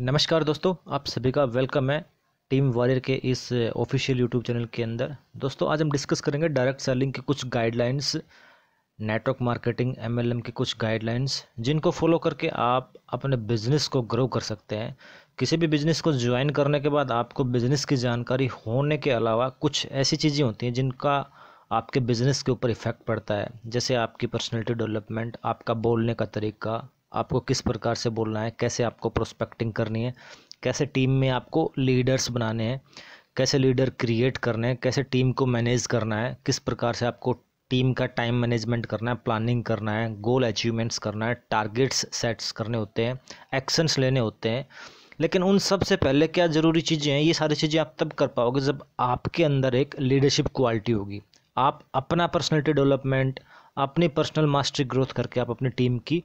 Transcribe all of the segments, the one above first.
नमस्कार दोस्तों आप सभी का वेलकम है टीम वॉरियर के इस ऑफिशियल यूट्यूब चैनल के अंदर दोस्तों आज हम डिस्कस करेंगे डायरेक्ट सेलिंग की कुछ गाइडलाइंस नेटवर्क मार्केटिंग एमएलएम की कुछ गाइडलाइंस जिनको फॉलो करके आप अपने बिजनेस को ग्रो कर सकते हैं किसी भी बिजनेस को ज्वाइन करने के बाद आपको बिजनेस की जानकारी होने के अलावा कुछ ऐसी चीज़ें होती हैं जिनका आपके बिजनेस के ऊपर इफेक्ट पड़ता है जैसे आपकी पर्सनैलिटी डेवलपमेंट आपका बोलने का तरीका आपको किस प्रकार से बोलना है कैसे आपको प्रोस्पेक्टिंग करनी है कैसे टीम में आपको लीडर्स बनाने हैं कैसे लीडर क्रिएट करने हैं कैसे टीम को मैनेज करना है किस प्रकार से आपको टीम का टाइम मैनेजमेंट करना है प्लानिंग करना है गोल अचीवमेंट्स करना है टारगेट्स सेट्स करने होते हैं एक्शंस लेने होते हैं लेकिन उन सब से पहले क्या ज़रूरी चीज़ें हैं ये सारी चीज़ें आप तब कर पाओगे जब आपके अंदर एक लीडरशिप क्वालिटी होगी आप अपना पर्सनैलिटी डेवलपमेंट अपनी पर्सनल मास्टरी ग्रोथ करके आप अपनी टीम की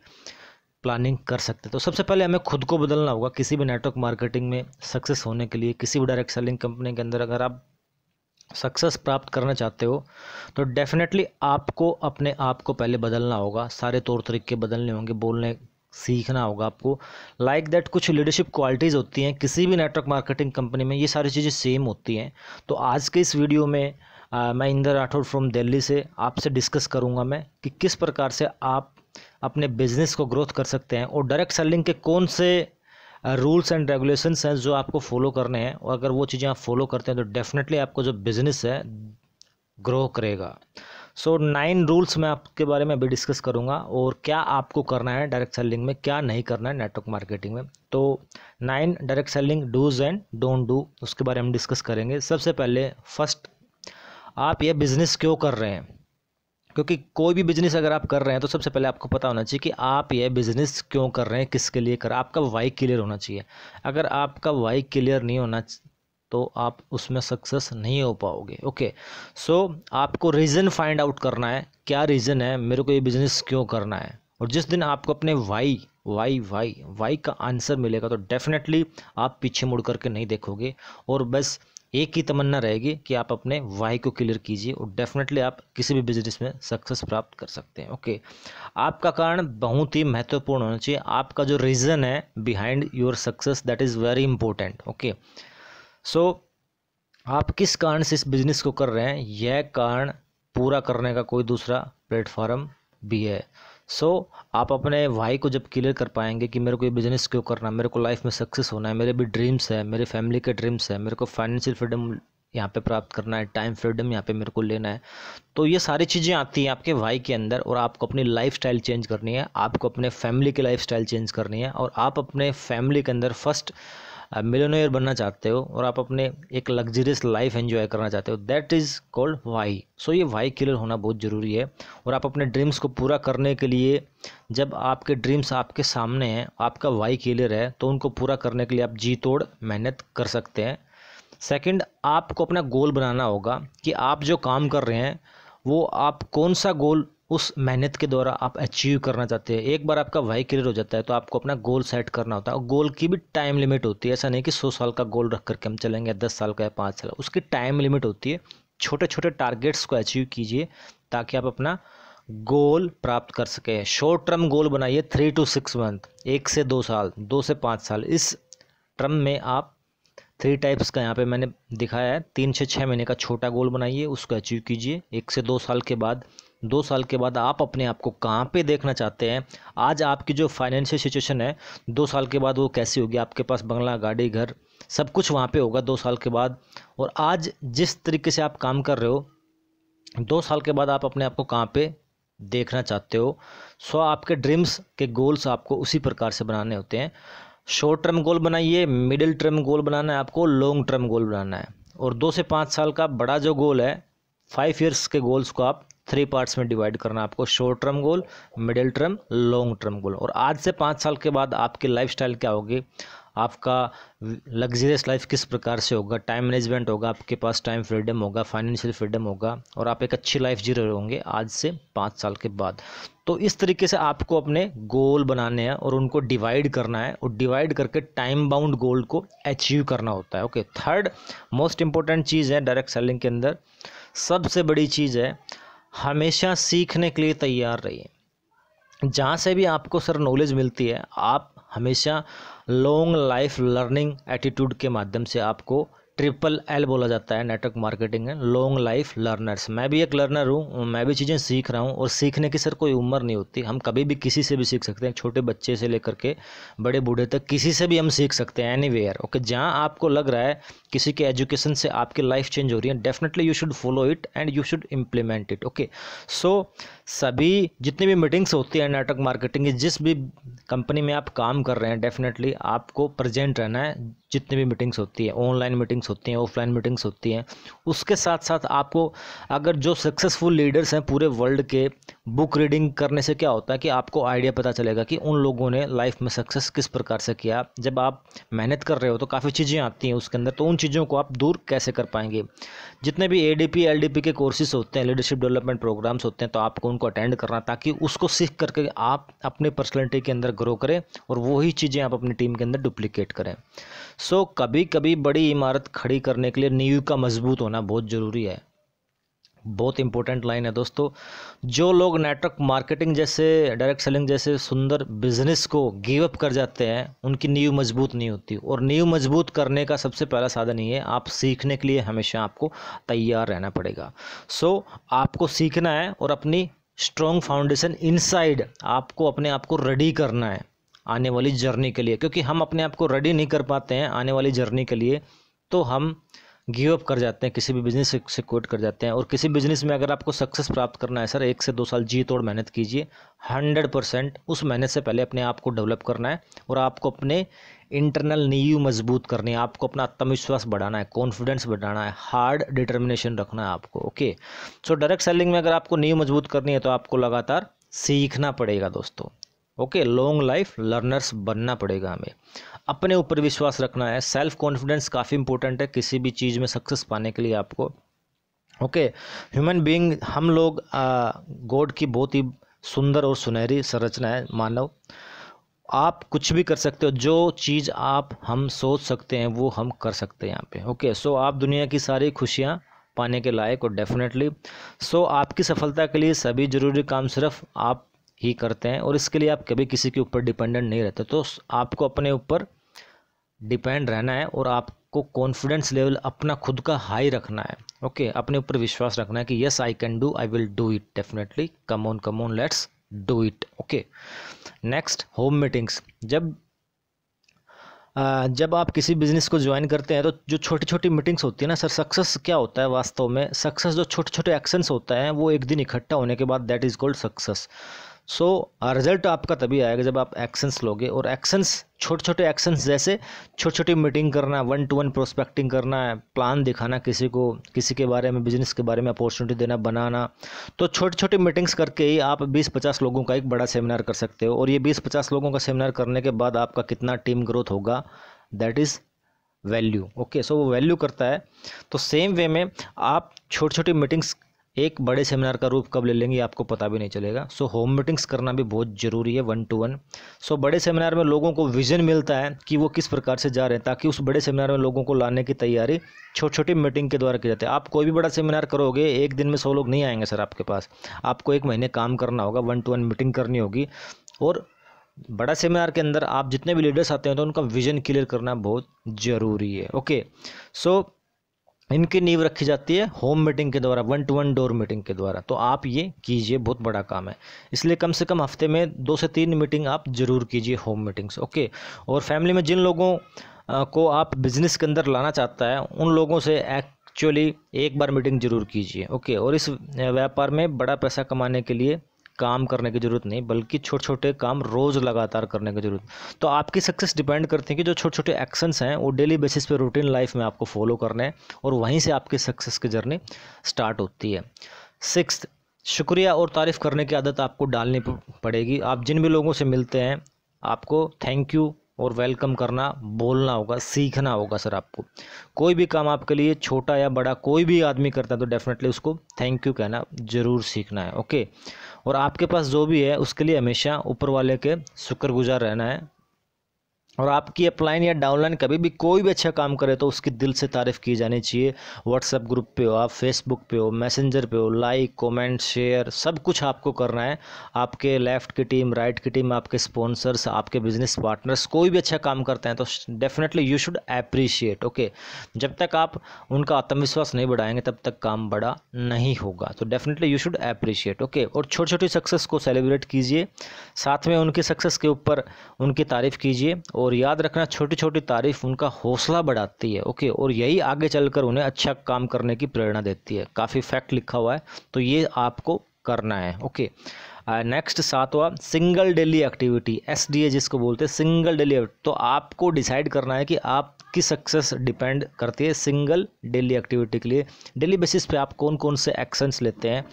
प्लानिंग कर सकते तो सबसे पहले हमें खुद को बदलना होगा किसी भी नेटवर्क मार्केटिंग में सक्सेस होने के लिए किसी भी डायरेक्ट सेलिंग कंपनी के अंदर अगर आप सक्सेस प्राप्त करना चाहते हो तो डेफिनेटली आपको अपने आप को पहले बदलना होगा सारे तौर तरीके बदलने होंगे बोलने सीखना होगा आपको लाइक like दैट कुछ लीडरशिप क्वालिटीज़ होती हैं किसी भी नेटवर्क मार्केटिंग कंपनी में ये सारी चीज़ें सेम होती हैं तो आज के इस वीडियो में आ, मैं इंदर राठौर फ्रॉम दिल्ली से आपसे डिस्कस करूँगा मैं कि किस प्रकार से आप अपने बिज़नेस को ग्रोथ कर सकते हैं और डायरेक्ट सेलिंग के कौन से रूल्स एंड रेगुलेशंस हैं जो आपको फॉलो करने हैं और अगर वो चीज़ें आप फॉलो करते हैं तो डेफिनेटली आपको जो बिज़नेस है ग्रो करेगा सो नाइन रूल्स मैं आपके बारे में अभी डिस्कस करूंगा और क्या आपको करना है डायरेक्ट सेलिंग में क्या नहीं करना है नेटवर्क मार्केटिंग में तो nine direct selling dos and don't do उसके बारे में डिस्कस करेंगे सबसे पहले फर्स्ट आप ये बिज़नेस क्यों कर रहे हैं क्योंकि कोई भी बिजनेस अगर आप कर रहे हैं तो सबसे पहले आपको पता होना चाहिए कि आप ये बिज़नेस क्यों कर रहे हैं किसके लिए कर आपका वाई क्लियर होना चाहिए अगर आपका वाई क्लियर नहीं होना तो आप उसमें सक्सेस नहीं हो पाओगे ओके सो आपको रीज़न फाइंड आउट करना है क्या रीज़न है मेरे को ये बिज़नेस क्यों करना है और जिस दिन आपको अपने वाई वाई वाई वाई का आंसर मिलेगा तो डेफिनेटली आप पीछे मुड़ करके नहीं देखोगे और बस एक ही तमन्ना रहेगी कि आप अपने वाई को क्लियर कीजिए और डेफिनेटली आप किसी भी बिजनेस में सक्सेस प्राप्त कर सकते हैं ओके आपका कारण बहुत ही महत्वपूर्ण होना चाहिए आपका जो रीज़न है behind your success that is very important okay so आप किस कारण से इस बिजनेस को कर रहे हैं यह कारण पूरा करने का कोई दूसरा प्लेटफॉर्म भी है सो so, आप अपने वाई को जब क्लियर कर पाएंगे कि मेरे को ये बिज़नेस क्यों करना है मेरे को लाइफ में सक्सेस होना है मेरे भी ड्रीम्स है मेरे फैमिली के ड्रीम्स है मेरे को फाइनेंशियल फ्रीडम यहाँ पे प्राप्त करना है टाइम फ्रीडम यहाँ पे मेरे को लेना है तो ये सारी चीज़ें आती हैं आपके वाई के अंदर और आपको अपनी लाइफ चेंज करनी है आपको अपने फैमिली की लाइफ चेंज करनी है और आप अपने फैमिली के अंदर फर्स्ट आप मिलोनियर बनना चाहते हो और आप अपने एक लग्जरियस लाइफ एंजॉय करना चाहते हो that is called why so ये वाई क्लियर होना बहुत ज़रूरी है और आप अपने ड्रीम्स को पूरा करने के लिए जब आपके ड्रीम्स आपके सामने हैं आपका वाई क्लियर है तो उनको पूरा करने के लिए आप जी तोड़ मेहनत कर सकते हैं सेकेंड आपको अपना गोल बनाना होगा कि आप जो काम कर रहे हैं वो आप कौन सा गोल उस मेहनत के द्वारा आप अचीव करना चाहते हैं एक बार आपका वाई क्लियर हो जाता है तो आपको अपना गोल सेट करना होता है और गोल की भी टाइम लिमिट होती है ऐसा नहीं कि सौ साल का गोल रख करके हम चलेंगे दस साल का या पाँच साल उसकी टाइम लिमिट होती है छोटे छोटे टारगेट्स को अचीव कीजिए ताकि आप अपना गोल प्राप्त कर सके शॉर्ट टर्म गोल बनाइए थ्री टू सिक्स मंथ एक से दो साल दो से पाँच साल इस टर्म में आप थ्री टाइप्स का यहाँ पे मैंने दिखाया है तीन से छः महीने का छोटा गोल बनाइए उसको अचीव कीजिए एक से दो साल के बाद दो साल के बाद आप अपने आप को कहाँ पे देखना चाहते हैं आज आपकी जो फाइनेंशियल सिचुएशन है दो साल के बाद वो कैसी होगी आपके पास बंगला गाड़ी घर सब कुछ वहाँ पे होगा दो साल के बाद और आज जिस तरीके से आप काम कर रहे हो दो साल के बाद आप अपने आप को कहाँ पे देखना चाहते हो सो आपके ड्रीम्स के गोल्स आपको उसी प्रकार से बनाने होते हैं शॉर्ट टर्म गोल बनाइए मिडिल टर्म गोल बनाना है आपको लॉन्ग टर्म गोल बनाना है और दो से पाँच साल का बड़ा जो गोल है फाइव ईयर्स के गोल्स को आप थ्री पार्ट्स में डिवाइड करना आपको short term goal middle term long term goal और आज से पाँच साल के बाद आपकी लाइफ क्या होगी आपका लग्जरियस लाइफ किस प्रकार से होगा टाइम मैनेजमेंट होगा आपके पास टाइम फ्रीडम होगा फाइनेंशियल फ्रीडम होगा और आप एक अच्छी लाइफ जी रहे होंगे आज से पाँच साल के बाद तो इस तरीके से आपको अपने गोल बनाने हैं और उनको डिवाइड करना है और डिवाइड करके टाइम बाउंड गोल को अचीव करना होता है ओके थर्ड मोस्ट इंपॉर्टेंट चीज़ है डायरेक्ट सेलिंग के अंदर सबसे बड़ी चीज़ है हमेशा सीखने के लिए तैयार रहिए जहाँ से भी आपको सर नॉलेज मिलती है आप हमेशा लॉन्ग लाइफ लर्निंग एटीट्यूड के माध्यम से आपको ट्रिपल एल बोला जाता है नेटवर्क मार्केटिंग है लॉन्ग लाइफ लर्नर्स मैं भी एक लर्नर हूँ मैं भी चीज़ें सीख रहा हूँ और सीखने की सर कोई उम्र नहीं होती हम कभी भी किसी से भी सीख सकते हैं छोटे बच्चे से लेकर के बड़े बूढ़े तक किसी से भी हम सीख सकते हैं एनी वेयर ओके जहाँ आपको लग रहा है किसी के एजुकेशन से आपकी लाइफ चेंज हो रही है definitely you should follow it and you should implement it okay so सभी जितनी भी मीटिंग्स होती है नेटवर्क मार्केटिंग की जिस भी कंपनी में आप काम कर रहे हैं डेफिनेटली आपको प्रेजेंट रहना है जितनी भी मीटिंग्स होती है ऑनलाइन मीटिंग्स होती हैं ऑफलाइन मीटिंग्स होती हैं उसके साथ साथ आपको अगर जो सक्सेसफुल लीडर्स हैं पूरे वर्ल्ड के बुक रीडिंग करने से क्या होता है कि आपको आइडिया पता चलेगा कि उन लोगों ने लाइफ में सक्सेस किस प्रकार से किया जब आप मेहनत कर रहे हो तो काफ़ी चीज़ें आती हैं उसके अंदर तो उन चीज़ों को आप दूर कैसे कर पाएंगे जितने भी A D P L D P के कोर्सेज होते हैं लीडरशिप डेवलपमेंट प्रोग्राम्स होते हैं तो आपको प्रोग्राम को अटेंड करना ताकि उसको सीख करके आप अपने पर्सनैलिटी के अंदर ग्रो करें और वही चीज़ें आप अपनी टीम के अंदर डुप्लीकेट करें सो so, कभी कभी बड़ी इमारत खड़ी करने के लिए नींव का मजबूत होना बहुत ज़रूरी है बहुत इंपॉर्टेंट लाइन है दोस्तों जो लोग नेटवर्क मार्केटिंग जैसे डायरेक्ट सेलिंग जैसे सुंदर बिजनेस को गिव अप कर जाते हैं उनकी नींव मजबूत नहीं होती और नींव मजबूत करने का सबसे पहला साधन ये है आप सीखने के लिए हमेशा आपको तैयार रहना पड़ेगा सो so, आपको सीखना है और अपनी स्ट्रॉन्ग फाउंडेशन इनसाइड आपको अपने आप को रेडी करना है आने वाली जर्नी के लिए क्योंकि हम अपने आप को रेडी नहीं कर पाते हैं आने वाली जर्नी के लिए तो हम गिव अप कर जाते हैं किसी भी बिजनेस से कोट कर जाते हैं और किसी बिजनेस में अगर आपको सक्सेस प्राप्त करना है सर एक से दो साल जी तोड़ मेहनत कीजिए हंड्रेड परसेंट उस मेहनत से पहले अपने आप को डेवलप करना है और आपको अपने इंटरनल नीयू मजबूत करनी है आपको अपना आत्मविश्वास बढ़ाना है कॉन्फिडेंस बढ़ाना है हार्ड डिटर्मिनेशन रखना है आपको ओके सो डायरेक्ट सेलिंग में अगर आपको नींव मजबूत करनी है तो आपको लगातार सीखना पड़ेगा दोस्तों ओके लॉन्ग लाइफ लर्नर्स बनना पड़ेगा हमें अपने ऊपर विश्वास रखना है सेल्फ कॉन्फिडेंस काफ़ी इंपॉर्टेंट है किसी भी चीज़ में सक्सेस पाने के लिए आपको ओके ह्यूमन बीइंग हम लोग गॉड की बहुत ही सुंदर और सुनहरी संरचना है मानव आप कुछ भी कर सकते हो जो चीज़ आप हम सोच सकते हैं वो हम कर सकते हैं यहाँ पे ओके सो आप दुनिया की सारी खुशियाँ पाने के लायक और डेफिनेटली सो आपकी सफलता के लिए सभी ज़रूरी काम सिर्फ आप ही करते हैं और इसके लिए आप कभी किसी के ऊपर डिपेंडेंट नहीं रहते तो आपको अपने ऊपर डिपेंड रहना है और आपको कॉन्फिडेंस लेवल अपना खुद का हाई रखना है ओके okay, अपने ऊपर विश्वास रखना है कि yes I can do I will do it definitely come on come on let's do it okay next home meetings जब जब आप किसी बिजनेस को ज्वाइन करते हैं तो जो छोटी छोटी मीटिंग्स होती है ना सर सक्सेस क्या होता है वास्तव में सक्सेस जो छोटे छोटे एक्शंस होता है वो एक दिन इकट्ठा होने के बाद that is called success so result आपका तभी आएगा जब आप एक्शंस लोगे और एक्शंस छोटे छोटे एक्शंस जैसे छोटी छोटी मीटिंग करना वन टू वन प्रोस्पेक्टिंग करना है प्लान दिखाना किसी को किसी के बारे में बिजनेस के बारे में अपॉर्चुनिटी देना बनाना तो छोटी छोटी मीटिंग्स करके ही आप 20-50 लोगों का एक बड़ा सेमिनार कर सकते हो और ये बीस पचास लोगों का सेमिनार करने के बाद आपका कितना टीम ग्रोथ होगा that is value okay so वो वैल्यू करता है तो सेम वे में आप छोटी छोटी मीटिंग्स एक बड़े सेमिनार का रूप कब ले लेंगे आपको पता भी नहीं चलेगा सो होम मीटिंग्स करना भी बहुत ज़रूरी है वन टू वन सो बड़े सेमिनार में लोगों को विजन मिलता है कि वो किस प्रकार से जा रहे हैं ताकि उस बड़े सेमिनार में लोगों को लाने की तैयारी छोटी छोटी मीटिंग के द्वारा की जाती है आप कोई भी बड़ा सेमिनार करोगे एक दिन में सौ लोग नहीं आएंगे सर आपके पास आपको एक महीने काम करना होगा वन टू वन मीटिंग करनी होगी और बड़ा सेमिनार के अंदर आप जितने भी लीडर्स आते हैं तो उनका विजन क्लियर करना बहुत ज़रूरी है ओके सो इनकी नींव रखी जाती है होम मीटिंग के द्वारा one two one door meeting के द्वारा तो आप ये कीजिए बहुत बड़ा काम है इसलिए कम से कम हफ्ते में दो से तीन मीटिंग आप जरूर कीजिए होम मीटिंग्स ओके और फैमिली में जिन लोगों को आप बिजनेस के अंदर लाना चाहता है उन लोगों से एक्चुअली एक बार मीटिंग जरूर कीजिए ओके और इस व्यापार में बड़ा पैसा कमाने के लिए काम करने की ज़रूरत नहीं बल्कि छोटे छोटे काम रोज़ लगातार करने की ज़रूरत तो आपकी सक्सेस डिपेंड करती है कि जो छोटे छोटे एक्शंस हैं वो डेली बेसिस पे रूटीन लाइफ में आपको फॉलो करने हैं और वहीं से आपकी सक्सेस की जर्नी स्टार्ट होती है सिक्स शुक्रिया और तारीफ़ करने की आदत आपको डालनी पड़ेगी आप जिन भी लोगों से मिलते हैं आपको थैंक यू और वेलकम करना बोलना होगा सीखना होगा सर आपको कोई भी काम आपके लिए छोटा या बड़ा कोई भी आदमी करता है तो डेफिनेटली उसको थैंक यू कहना ज़रूर सीखना है ओके और आपके पास जो भी है उसके लिए हमेशा ऊपर वाले के शुक्रगुजार रहना है और आपकी अपलाइन या डाउनलाइन कभी भी कोई भी अच्छा काम करे तो उसकी दिल से तारीफ़ की जानी चाहिए व्हाट्सएप ग्रुप पे हो आप फेसबुक पे हो मैसेंजर पे हो लाइक कमेंट शेयर सब कुछ आपको करना है आपके लेफ़्ट की टीम राइट की टीम आपके स्पॉन्सर्स आपके बिजनेस पार्टनर्स कोई भी अच्छा काम करते हैं तो definitely you should appreciate okay जब तक आप उनका आत्मविश्वास नहीं बढ़ाएंगे तब तक काम बड़ा नहीं होगा तो definitely you should appreciate okay और छोटी छोटी सक्सेस को सेलिब्रेट कीजिए साथ में उनकी सक्सेस के ऊपर उनकी तारीफ़ कीजिए और और याद रखना छोटी छोटी तारीफ उनका हौसला बढ़ाती है ओके और यही आगे चलकर उन्हें अच्छा काम करने की प्रेरणा देती है काफ़ी फैक्ट लिखा हुआ है तो ये आपको करना है ओके नेक्स्ट सातवां सिंगल डेली एक्टिविटी एस जिसको बोलते हैं सिंगल डेली तो आपको डिसाइड करना है कि आपकी सक्सेस डिपेंड करती है सिंगल डेली एक्टिविटी के लिए डेली बेसिस पे आप कौन कौन से एक्शंस लेते हैं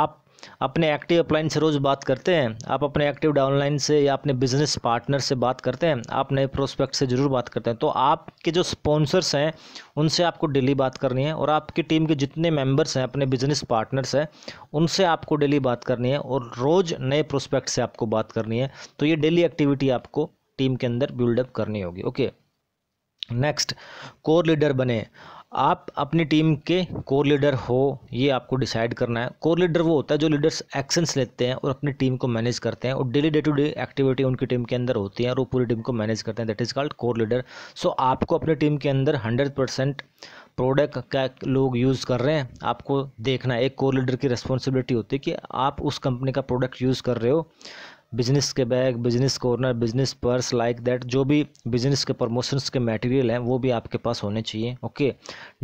आप अपने एक्टिव अपलाइन से रोज़ बात करते हैं आप अपने एक्टिव डाउनलाइन से या अपने बिजनेस पार्टनर से बात करते हैं आप नए प्रोस्पेक्ट से ज़रूर बात करते हैं तो आपके जो स्पॉन्सर्स हैं उनसे आपको डेली बात करनी है और आपकी टीम के जितने मेम्बर्स हैं अपने बिजनेस पार्टनर्स हैं उनसे आपको डेली बात करनी है और रोज़ नए प्रोस्पेक्ट से आपको बात करनी है तो ये डेली एक्टिविटी आपको टीम के अंदर बिल्डअप करनी होगी ओके नेक्स्ट कोर लीडर बने आप अपनी टीम के कोर लीडर हो ये आपको डिसाइड करना है कोर लीडर वो होता है जो लीडर्स एक्शंस लेते हैं और अपनी टीम को मैनेज करते हैं और daily day to day activity उनकी टीम के अंदर होती है और वो पूरी टीम को मैनेज करते हैं that is called core leader so आपको अपनी टीम के अंदर हंड्रेड परसेंट प्रोडक्ट क्या लोग यूज़ कर रहे हैं आपको देखना है एक कोर लीडर की रिस्पॉन्सिबिलिटी होती है कि आप उस कंपनी का प्रोडक्ट यूज़ कर रहे हो बिजनेस के bag business corner business purse like that जो भी बिजनेस के प्रमोशंस के मटेरियल हैं वो भी आपके पास होने चाहिए ओके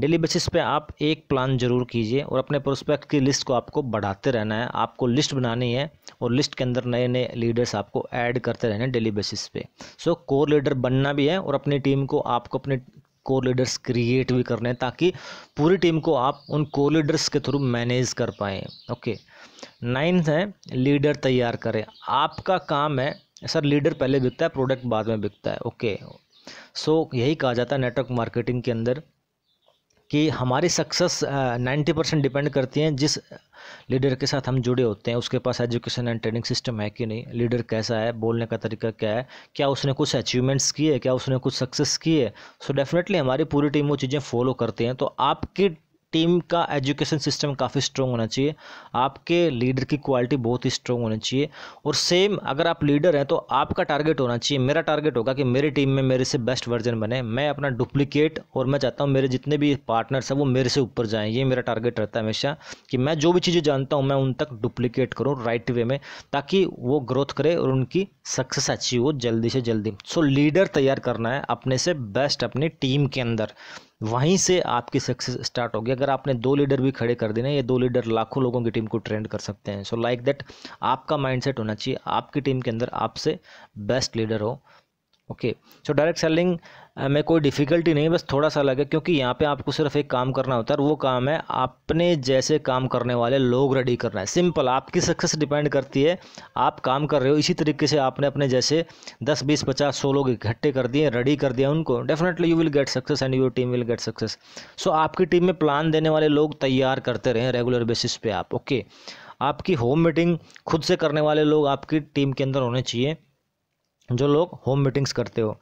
डेली बेसिस पे आप एक प्लान जरूर कीजिए और अपने प्रोस्पेक्ट की लिस्ट को आपको बढ़ाते रहना है आपको लिस्ट बनानी है और लिस्ट के अंदर नए नए लीडर्स आपको ऐड करते रहने डेली बेसिस पे सो कोर लीडर बनना भी है और अपनी टीम को आपको अपने कोर लीडर्स क्रिएट भी करने हैं ताकि पूरी टीम को आप उन कोर लीडर्स के थ्रू मैनेज कर पाएँ ओके okay. नाइन्थ है लीडर तैयार करें आपका काम है सर लीडर पहले बिकता है प्रोडक्ट बाद में बिकता है ओके सो so, यही कहा जाता है नेटवर्क मार्केटिंग के अंदर कि हमारी सक्सेस नाइन्टी परसेंट डिपेंड करती हैं जिस लीडर के साथ हम जुड़े होते हैं उसके पास एजुकेशन एंड ट्रेनिंग सिस्टम है कि नहीं लीडर कैसा है बोलने का तरीका क्या है क्या उसने कुछ अचीवमेंट्स किए क्या उसने कुछ सक्सेस किए सो डेफिनेटली हमारी पूरी टीम वो चीज़ें फॉलो करती हैं तो आपकी टीम का एजुकेशन सिस्टम काफ़ी स्ट्रॉन्ग होना चाहिए आपके लीडर की क्वालिटी बहुत ही स्ट्रॉन्ग होनी चाहिए और सेम अगर आप लीडर हैं तो आपका टारगेट होना चाहिए मेरा टारगेट होगा कि मेरी टीम में मेरे से बेस्ट वर्जन बने मैं अपना डुप्लीकेट और मैं चाहता हूँ मेरे जितने भी पार्टनर्स हैं वो मेरे से ऊपर जाएँ ये मेरा टारगेट रहता है हमेशा कि मैं जो भी चीज़ें जानता हूँ मैं उन तक डुप्लीकेट करूँ राइट वे में ताकि वो ग्रोथ करे और उनकी सक्सेस अच्छी हो जल्दी से जल्दी सो लीडर तैयार करना है अपने से बेस्ट अपनी टीम के अंदर वहीं से आपकी सक्सेस स्टार्ट होगी अगर आपने दो लीडर भी खड़े कर देने ये दो लीडर लाखों लोगों की टीम को ट्रेंड कर सकते हैं सो लाइक दैट आपका माइंडसेट होना चाहिए आपकी टीम के अंदर आपसे बेस्ट लीडर हो ओके सो डायरेक्ट सेलिंग में कोई डिफ़िकल्टी नहीं बस थोड़ा सा लगे क्योंकि यहाँ पे आपको सिर्फ एक काम करना होता है और वो काम है अपने जैसे काम करने वाले लोग रेडी करना है सिंपल आपकी सक्सेस डिपेंड करती है आप काम कर रहे हो इसी तरीके से आपने अपने जैसे दस बीस पचास सौ लोग इकट्ठे कर दिए रेडी कर दिया उनको definitely you will get success and your team will get success so आपकी टीम में प्लान देने वाले लोग तैयार करते रहें रेगुलर बेसिस पे आप ओके आपकी होम मीटिंग खुद से करने वाले लोग आपकी टीम के अंदर होने चाहिए जो लोग होम मीटिंग्स करते हो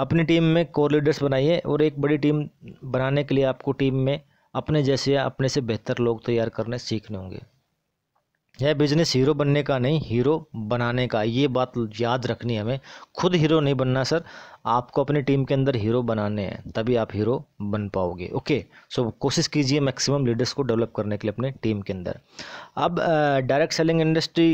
अपनी टीम में कोर लीडर्स बनाइए और एक बड़ी टीम बनाने के लिए आपको टीम में अपने जैसे या अपने से बेहतर लोग तैयार करने सीखने होंगे यह बिजनेस हीरो बनने का नहीं हीरो बनाने का ये बात याद रखनी है हमें खुद हीरो नहीं बनना सर आपको अपनी टीम के अंदर हीरो बनाने हैं तभी आप हीरो बन पाओगे ओके सो कोशिश कीजिए मैक्सिमम लीडर्स को डेवलप करने के लिए अपने टीम के अंदर अब डायरेक्ट सेलिंग इंडस्ट्री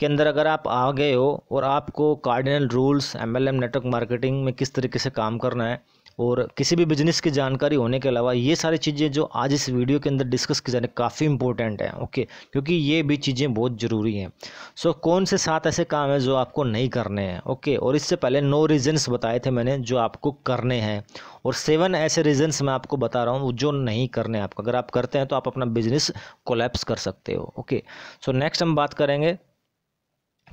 के अंदर अगर आप आ गए हो और आपको cardinal rules MLM network marketing में किस तरीके से काम करना है और किसी भी बिजनेस की जानकारी होने के अलावा ये सारी चीज़ें जो आज इस वीडियो के अंदर डिस्कस की जाने काफ़ी इंपॉर्टेंट है ओके क्योंकि ये भी चीज़ें बहुत ज़रूरी हैं सो so, कौन से सात ऐसे काम हैं जो आपको नहीं करने हैं ओके और इससे पहले नो रीजन्स बताए थे मैंने जो आपको करने हैं और सेवन ऐसे रीजन्स मैं आपको बता रहा हूँ जो नहीं करने आपको अगर आप करते हैं तो आप अपना बिजनेस कोलेप्स कर सकते हो ओके सो नेक्स्ट हम बात करेंगे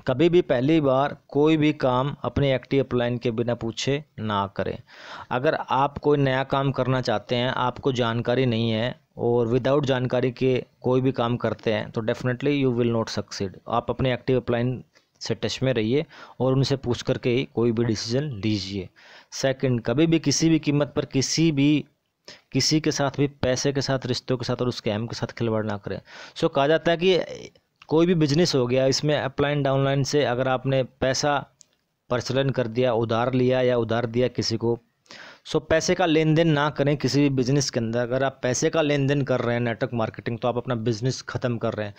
कभी भी पहली बार कोई भी काम अपने एक्टिव अपलाइन के बिना पूछे ना करें अगर आप कोई नया काम करना चाहते हैं आपको जानकारी नहीं है और विदाउट जानकारी के कोई भी काम करते हैं तो definitely you will not succeed आप अपने एक्टिव अपलाइन से टच में रहिए और उनसे पूछ करके ही कोई भी डिसीजन लीजिए सेकंड कभी भी किसी भी कीमत पर किसी भी किसी के साथ भी पैसे के साथ रिश्तों के साथ और स्कैम के साथ खिलवाड़ ना करें सो so, कहा जाता है कि कोई भी बिजनेस हो गया इसमें अपलाइन डाउनलाइन से अगर आपने पैसा प्रचलन कर दिया उधार लिया या उधार दिया किसी को सो पैसे का लेन देन ना करें किसी भी बिज़नेस के अंदर अगर आप पैसे का लेन देन कर रहे हैं नेटवर्क मार्केटिंग तो आप अपना बिज़नेस ख़त्म कर रहे हैं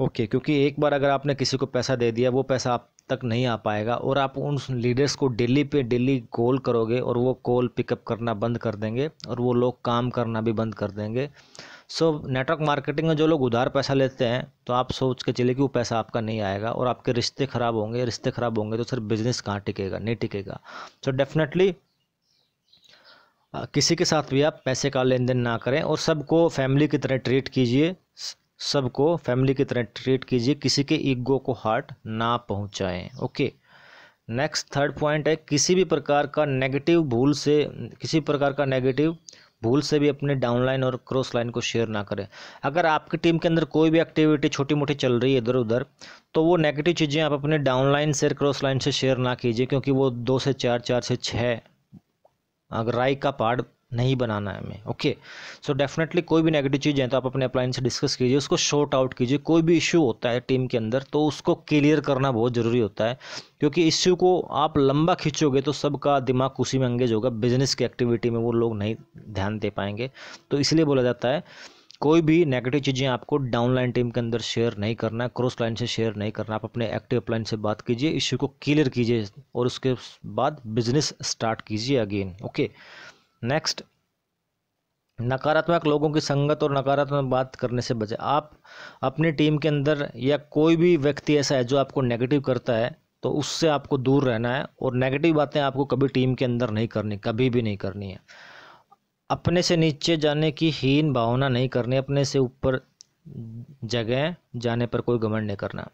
ओके okay, क्योंकि एक बार अगर आपने किसी को पैसा दे दिया वो पैसा आप तक नहीं आ पाएगा और आप उन लीडर्स को डेली पे डेली कॉल करोगे और वो कॉल पिकअप करना बंद कर देंगे और वो लोग काम करना भी बंद कर देंगे सो नेटवर्क मार्केटिंग में जो लोग उधार पैसा लेते हैं तो आप सोच के चले कि वो पैसा आपका नहीं आएगा और आपके रिश्ते ख़राब होंगे रिश्ते ख़राब होंगे तो सर बिज़नेस कहाँ टिकेगा नहीं टिकेगा तो डेफिनेटली किसी के साथ भी आप पैसे का लेन देन ना करें और सबको फैमिली की तरह ट्रीट कीजिए सबको फैमिली की तरह ट्रीट कीजिए किसी के ईगो को हार्ट ना पहुंचाएं ओके नेक्स्ट थर्ड पॉइंट है किसी भी प्रकार का नेगेटिव भूल से किसी प्रकार का नेगेटिव भूल से भी अपने डाउनलाइन और क्रॉस लाइन को शेयर ना करें अगर आपकी टीम के अंदर कोई भी एक्टिविटी छोटी मोटी चल रही है इधर उधर तो वो नेगेटिव चीज़ें आप अपने डाउनलाइन से क्रॉस लाइन से शेयर ना कीजिए क्योंकि वो दो से चार चार से छः अगर राय का पार्ट नहीं बनाना है हमें ओके सो डेफिनेटली कोई भी नेगेटिव चीज़ है तो आप अपने अपलाइंस से डिस्कस कीजिए उसको शॉर्ट आउट कीजिए कोई भी इश्यू होता है टीम के अंदर तो उसको क्लियर करना बहुत ज़रूरी होता है क्योंकि इश्यू को आप लंबा खींचोगे तो सबका दिमाग उसी में अंगेज होगा बिजनेस की एक्टिविटी में वो लोग नहीं ध्यान दे पाएंगे तो इसलिए बोला जाता है कोई भी नेगेटिव चीज़ें आपको डाउनलाइन टीम के अंदर शेयर नहीं करना है क्रॉस लाइन से शेयर नहीं करना आप अपने एक्टिव अपलाइन से बात कीजिए इश्यू को क्लियर कीजिए और उसके बाद बिजनेस स्टार्ट कीजिए अगेन ओके नेक्स्ट नकारात्मक लोगों की संगत और नकारात्मक बात करने से बचें आप अपनी टीम के अंदर या कोई भी व्यक्ति ऐसा है जो आपको नेगेटिव करता है तो उससे आपको दूर रहना है और नेगेटिव बातें आपको कभी टीम के अंदर नहीं करनी कभी भी नहीं करनी है अपने से नीचे जाने की हीन भावना नहीं करनी अपने से ऊपर जगह जाने पर कोई घमंड नहीं करना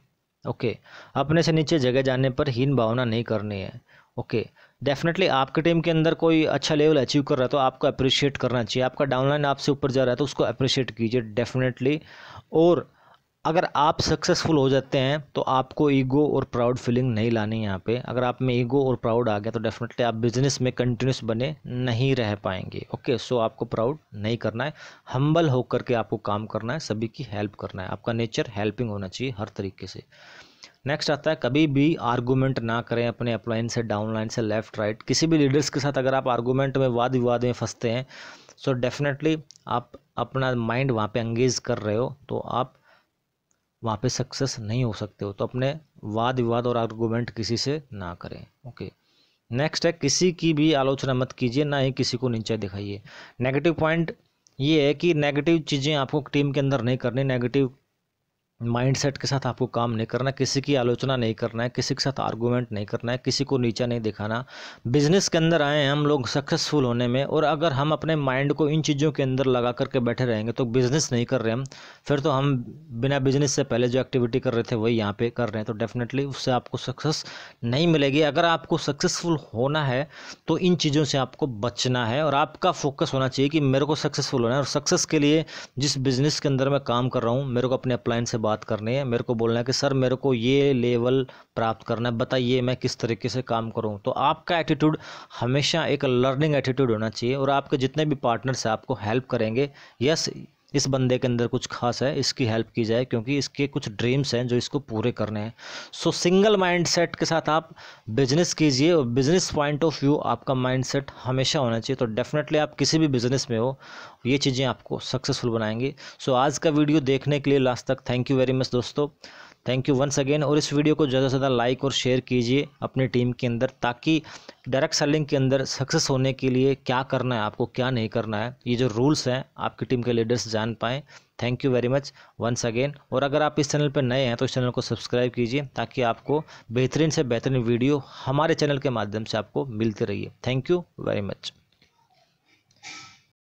ओके अपने से नीचे जगह जाने पर हीन भावना नहीं करनी है ओके डेफिनेटली आपके टीम के अंदर कोई अच्छा लेवल अचीव कर रहा है तो आपको अप्रिशिएट करना चाहिए आपका डाउनलाइन आपसे ऊपर जा रहा है तो उसको अप्रिशिएट कीजिए डेफिनेटली और अगर आप सक्सेसफुल हो जाते हैं तो आपको ईगो और प्राउड फीलिंग नहीं लानी यहाँ पे अगर आप में ईगो और प्राउड आ गया तो डेफिनेटली आप बिजनेस में कंटिन्यूस बने नहीं रह पाएंगे ओके सो आपको प्राउड नहीं करना है हम्बल होकर के आपको काम करना है सभी की हेल्प करना है आपका नेचर हेल्पिंग होना चाहिए हर तरीके से नेक्स्ट आता है कभी भी आर्गूमेंट ना करें अपने अपलाइन से डाउनलाइन से लेफ्ट राइट किसी भी लीडर्स के साथ अगर आप आर्गूमेंट में वाद विवाद में फंसते हैं सो so डेफिनेटली आप अपना माइंड वहाँ पे एंगेज कर रहे हो तो आप वहाँ पे सक्सेस नहीं हो सकते हो तो अपने वाद विवाद और आर्गूमेंट किसी से ना करें ओके नेक्स्ट है किसी की भी आलोचना मत कीजिए ना ही किसी को नीचे दिखाइए नेगेटिव पॉइंट ये है कि नेगेटिव चीज़ें आपको टीम के अंदर नहीं करनी नेगेटिव माइंडसेट के साथ आपको काम नहीं करना किसी की आलोचना नहीं करना है किसी के साथ आर्गूमेंट नहीं करना है किसी को नीचा नहीं दिखाना बिजनेस के अंदर आए हैं हम लोग सक्सेसफुल होने में और अगर हम अपने माइंड को इन चीज़ों के अंदर लगा करके बैठे रहेंगे तो बिज़नेस नहीं कर रहे हम फिर तो हम बिना बिजनेस से पहले जो एक्टिविटी कर रहे थे वही यहाँ पर कर रहे हैं तो डेफिनेटली उससे आपको सक्सेस नहीं मिलेगी अगर आपको सक्सेसफुल होना है तो इन चीज़ों से आपको बचना है और आपका फोकस होना चाहिए कि मेरे को सक्सेसफुल होना है और सक्सेस के लिए जिस बिज़नेस के अंदर मैं काम कर रहा हूँ मेरे को अपने अपलाइन से बात करनी है मेरे को बोलना है कि सर मेरे को ये लेवल प्राप्त करना है बताइए मैं किस तरीके से काम करूं तो आपका एटीट्यूड हमेशा एक लर्निंग एटीट्यूड होना चाहिए और आपके जितने भी पार्टनर्स आपको हेल्प करेंगे यस इस बंदे के अंदर कुछ खास है इसकी हेल्प की जाए क्योंकि इसके कुछ ड्रीम्स हैं जो इसको पूरे करने हैं सो सिंगल माइंडसेट के साथ आप बिजनेस कीजिए और बिजनेस पॉइंट ऑफ व्यू आपका माइंडसेट हमेशा होना चाहिए तो डेफिनेटली आप किसी भी बिजनेस में हो ये चीज़ें आपको सक्सेसफुल बनाएंगी सो so, आज का वीडियो देखने के लिए लास्ट तक थैंक यू वेरी मच दोस्तों थैंक यू वंस अगेन और इस वीडियो को ज़्यादा से ज़्यादा लाइक और शेयर कीजिए अपनी टीम के अंदर ताकि डायरेक्ट सेलिंग के अंदर सक्सेस होने के लिए क्या करना है आपको क्या नहीं करना है ये जो रूल्स हैं आपकी टीम के लीडर्स जान पाएँ thank you very much once again और अगर आप इस चैनल पर नए हैं तो इस चैनल को सब्सक्राइब कीजिए ताकि आपको बेहतरीन से बेहतरीन वीडियो हमारे चैनल के माध्यम से आपको मिलते रहिए थैंक यू वेरी मच